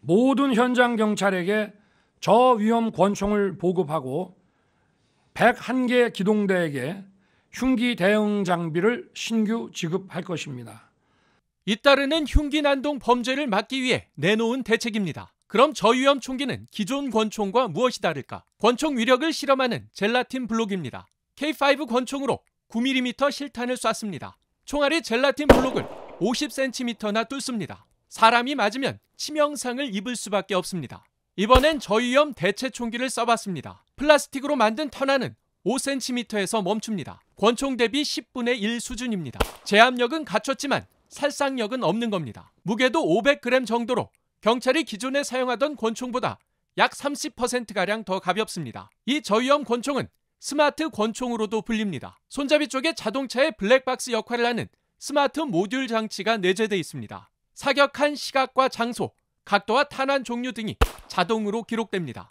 모든 현장 경찰에게 저위험 권총을 보급하고 101개 기동대에게 흉기 대응 장비를 신규 지급할 것입니다. 잇따르는 흉기 난동 범죄를 막기 위해 내놓은 대책입니다. 그럼 저위험 총기는 기존 권총과 무엇이 다를까? 권총 위력을 실험하는 젤라틴 블록입니다. K5 권총으로 9mm 실탄을 쐈습니다. 총알이 젤라틴 블록을 50cm나 뚫습니다. 사람이 맞으면 치명상을 입을 수밖에 없습니다. 이번엔 저위험 대체 총기를 써봤습니다. 플라스틱으로 만든 터나는 5cm에서 멈춥니다. 권총 대비 10분의 1 수준입니다. 제압력은 갖췄지만 살상력은 없는 겁니다. 무게도 500g 정도로 경찰이 기존에 사용하던 권총보다 약 30%가량 더 가볍습니다. 이 저위험 권총은 스마트 권총으로도 불립니다. 손잡이 쪽에 자동차의 블랙박스 역할을 하는 스마트 모듈 장치가 내재되어 있습니다. 사격한 시각과 장소, 각도와 탄환 종류 등이 자동으로 기록됩니다.